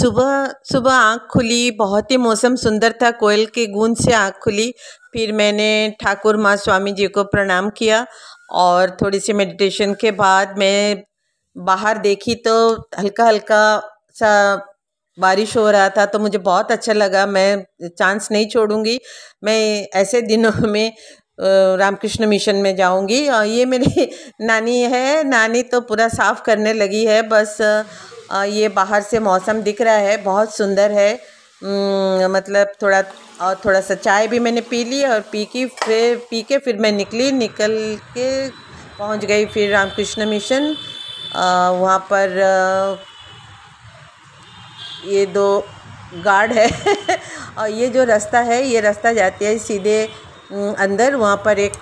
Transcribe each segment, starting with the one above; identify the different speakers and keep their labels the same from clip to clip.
Speaker 1: सुबह सुबह आँख खुली बहुत ही मौसम सुंदर था कोयल की गूंज से आँख खुली फिर मैंने ठाकुर माँ स्वामी जी को प्रणाम किया और थोड़ी सी मेडिटेशन के बाद मैं बाहर देखी तो हल्का हल्का सा बारिश हो रहा था तो मुझे बहुत अच्छा लगा मैं चांस नहीं छोड़ूंगी मैं ऐसे दिनों में रामकृष्ण मिशन में जाऊंगी और ये मेरी नानी है नानी तो पूरा साफ़ करने लगी है बस ये बाहर से मौसम दिख रहा है बहुत सुंदर है मतलब थोड़ा और थोड़ा सा चाय भी मैंने पी ली और पी की फिर पी के फिर मैं निकली निकल के पहुंच गई फिर रामकृष्ण मिशन वहाँ पर ये दो गार्ड है और ये जो रास्ता है ये रास्ता जाती है सीधे हम्म, अंदर वहाँ पर एक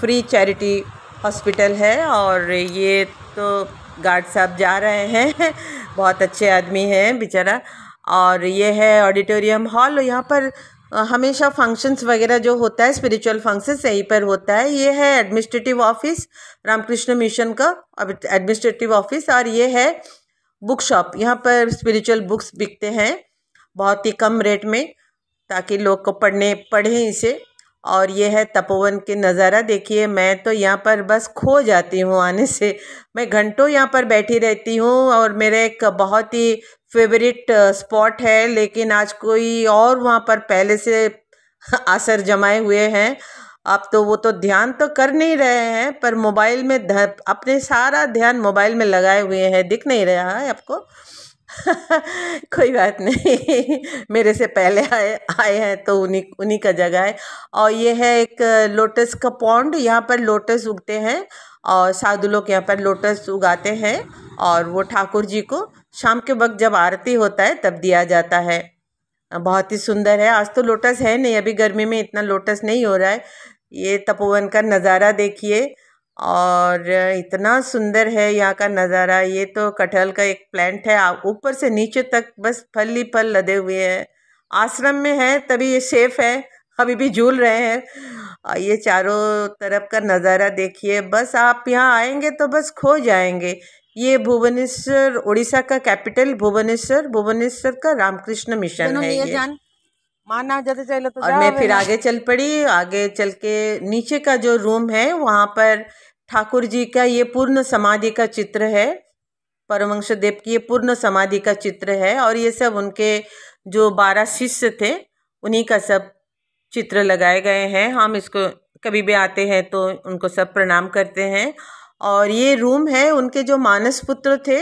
Speaker 1: फ्री चैरिटी हॉस्पिटल है और ये तो गार्ड साहब जा रहे हैं बहुत अच्छे आदमी हैं बेचारा और ये है ऑडिटोरियम हॉल यहाँ पर हमेशा फंक्शंस वगैरह जो होता है स्पिरिचुअल फंक्शंस यहीं पर होता है ये है एडमिनिस्ट्रेटिव ऑफिस रामकृष्ण मिशन का एडमिनिस्ट्रेटिव ऑफिस और ये है बुक शॉप यहाँ पर स्पिरिचुअल बुक्स बिकते हैं बहुत ही कम रेट में ताकि लोग को पढ़ने पढ़ें इसे और ये है तपोवन के नज़ारा देखिए मैं तो यहाँ पर बस खो जाती हूँ आने से मैं घंटों यहाँ पर बैठी रहती हूँ और मेरा एक बहुत ही फेवरेट स्पॉट है लेकिन आज कोई और वहाँ पर पहले से असर जमाए हुए हैं आप तो वो तो ध्यान तो कर नहीं रहे हैं पर मोबाइल में अपने सारा ध्यान मोबाइल में लगाए हुए हैं दिख नहीं रहा है आपको कोई बात नहीं मेरे से पहले आए आए हैं तो उन्हीं उन्हीं का जगह है और ये है एक लोटस का पौंड यहाँ पर लोटस उगते हैं और साधु लोग यहाँ पर लोटस उगाते हैं और वो ठाकुर जी को शाम के वक्त जब आरती होता है तब दिया जाता है बहुत ही सुंदर है आज तो लोटस है नहीं अभी गर्मी में इतना लोटस नहीं हो रहा है ये तपोवन का नज़ारा देखिए और इतना सुंदर है यहाँ का नज़ारा ये तो कटहल का एक प्लांट है ऊपर से नीचे तक बस फल ही फल लदे हुए हैं आश्रम में है तभी ये सेफ है अभी भी झूल रहे हैं ये चारों तरफ का नज़ारा देखिए बस आप यहाँ आएंगे तो बस खो जाएंगे ये भुवनेश्वर उड़ीसा का कैपिटल भुवनेश्वर भुवनेश्वर का रामकृष्ण मिशन है ये जान माना जाते चले तो और मैं फिर आगे चल पड़ी आगे चल के नीचे का जो रूम है वहाँ पर ठाकुर जी का ये पूर्ण समाधि का चित्र है परमंश देव की ये पूर्ण समाधि का चित्र है और ये सब उनके जो बारह शिष्य थे उन्हीं का सब चित्र लगाए गए हैं हम इसको कभी भी आते हैं तो उनको सब प्रणाम करते हैं और ये रूम है उनके जो मानस पुत्र थे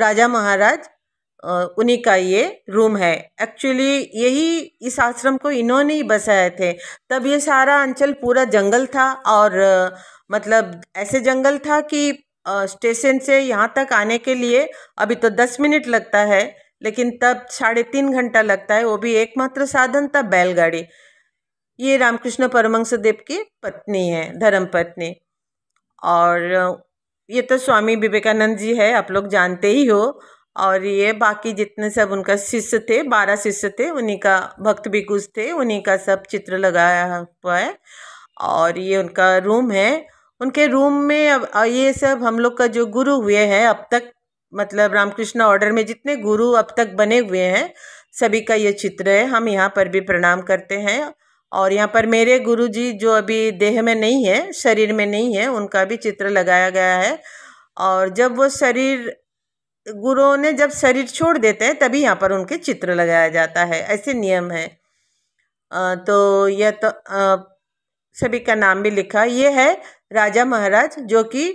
Speaker 1: राजा महाराज उन्हीं का ये रूम है एक्चुअली यही इस आश्रम को इन्होंने ही बसाए थे तब ये सारा अंचल पूरा जंगल था और मतलब ऐसे जंगल था कि स्टेशन से यहाँ तक आने के लिए अभी तो दस मिनट लगता है लेकिन तब साढ़े तीन घंटा लगता है वो भी एकमात्र साधन था बैलगाड़ी ये रामकृष्ण देव की पत्नी है धर्म पत्नी और ये तो स्वामी विवेकानंद जी है आप लोग जानते ही हो और ये बाकी जितने सब उनका शिष्य थे बारह शिष्य थे उन्हीं का भक्त भी कुछ थे उन्हीं का सब चित्र लगाया हुआ है और ये उनका रूम है उनके रूम में अब ये सब हम लोग का जो गुरु हुए हैं अब तक मतलब रामकृष्ण ऑर्डर में जितने गुरु अब तक बने हुए हैं सभी का ये चित्र है हम यहाँ पर भी प्रणाम करते हैं और यहाँ पर मेरे गुरु जी जो अभी देह में नहीं है शरीर में नहीं है उनका भी चित्र लगाया गया है और जब वो शरीर गुरुओं ने जब शरीर छोड़ देते हैं तभी यहाँ पर उनके चित्र लगाया जाता है ऐसे नियम है तो यह तो सभी का नाम भी लिखा ये है राजा महाराज जो कि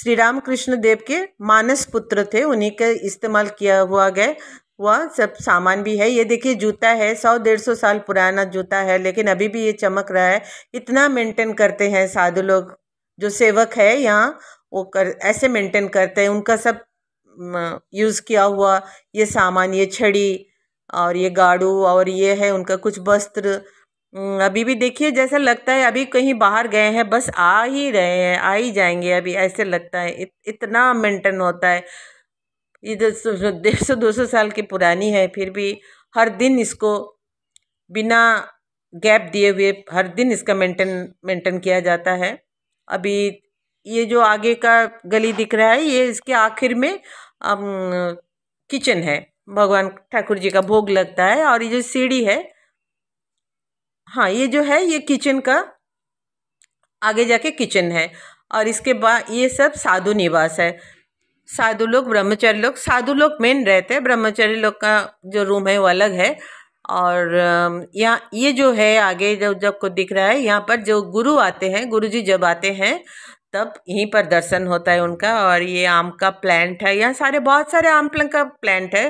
Speaker 1: श्री राम कृष्ण देव के मानस पुत्र थे उन्हीं का इस्तेमाल किया हुआ गया वह सब सामान भी है ये देखिए जूता है सौ डेढ़ सौ साल पुराना जूता है लेकिन अभी भी ये चमक रहा है इतना मेंटेन करते हैं साधु लोग जो सेवक है यहाँ वो कर ऐसे मेंटेन करते हैं उनका सब यूज़ किया हुआ ये सामान ये छड़ी और ये गाड़ू और ये है उनका कुछ वस्त्र अभी भी देखिए जैसा लगता है अभी कहीं बाहर गए हैं बस आ ही रहे हैं आ ही जाएंगे अभी ऐसे लगता है इत, इतना मेंटेन होता है इधर डेढ़ सौ दो सौ साल की पुरानी है फिर भी हर दिन इसको बिना गैप दिए हुए हर दिन इसका मेंटेन मेंटेन किया जाता है अभी ये जो आगे का गली दिख रहा है ये इसके आखिर में किचन है भगवान ठाकुर जी का भोग लगता है और ये जो सीढ़ी है हाँ ये जो है ये किचन का आगे जाके किचन है और इसके बाद ये सब साधु निवास है साधु लोग ब्रह्मचारी लोग साधु लोग मेन रहते हैं ब्रह्मचारी लोग का जो रूम है वो अलग है और यहाँ ये जो है आगे जब जब को दिख रहा है यहाँ पर जो गुरु आते हैं गुरु जी जब आते हैं तब यहीं पर दर्शन होता है उनका और ये आम का प्लांट है यहाँ सारे बहुत सारे आम का प्लांट है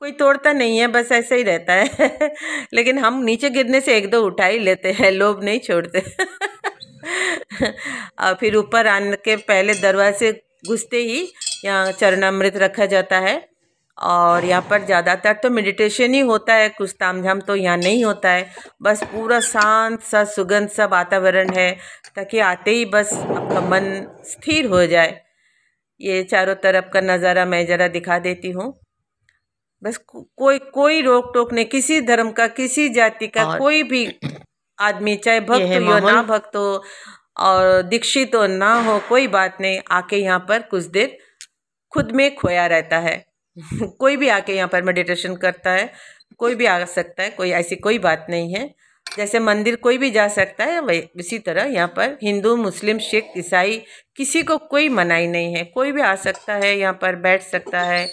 Speaker 1: कोई तोड़ता नहीं है बस ऐसे ही रहता है लेकिन हम नीचे गिरने से एक दो उठा ही लेते हैं लोभ नहीं छोड़ते और फिर ऊपर आने के पहले दरवाजे घुसते ही यहाँ चरणामृत रखा जाता है और यहाँ पर ज़्यादातर तो मेडिटेशन ही होता है कुछ ताम झाम तो यहाँ नहीं होता है बस पूरा शांत सा सुगंध सा वातावरण है ताकि आते ही बस आपका मन स्थिर हो जाए ये चारों तरफ का नज़ारा मैं ज़रा दिखा देती हूँ बस को, कोई कोई रोक टोक नहीं किसी धर्म का किसी जाति का कोई भी आदमी चाहे भक्त हो ना भक्त हो और दीक्षित हो ना हो कोई बात नहीं आके यहाँ पर कुछ देर खुद में खोया रहता है कोई भी आके यहाँ पर मेडिटेशन करता है कोई भी आ सकता है कोई ऐसी कोई बात नहीं है जैसे मंदिर कोई भी जा सकता है वही इसी तरह यहाँ पर हिंदू मुस्लिम सिख ईसाई किसी को कोई मनाई नहीं है कोई भी आ सकता है यहाँ पर बैठ सकता है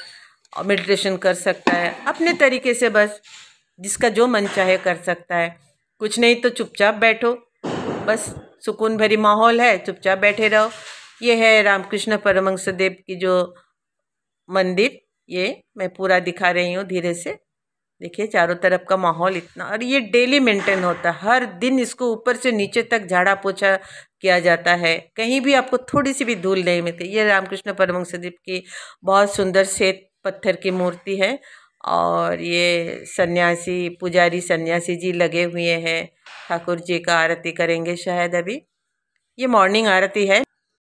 Speaker 1: और मेडिटेशन कर सकता है अपने तरीके से बस जिसका जो मन चाहे कर सकता है कुछ नहीं तो चुपचाप बैठो बस सुकून भरी माहौल है चुपचाप बैठे रहो ये है रामकृष्ण परमंस देव की जो मंदिर ये मैं पूरा दिखा रही हूँ धीरे से देखिए चारों तरफ का माहौल इतना और ये डेली मेंटेन होता है हर दिन इसको ऊपर से नीचे तक झाड़ा पोछा किया जाता है कहीं भी आपको थोड़ी सी भी धूल नहीं मिलती ये रामकृष्ण परमहंसदेव की बहुत सुंदर श्वेत पत्थर की मूर्ति है और ये सन्यासी पुजारी सन्यासी जी लगे हुए हैं ठाकुर जी का आरती करेंगे शायद अभी ये मॉर्निंग आरती है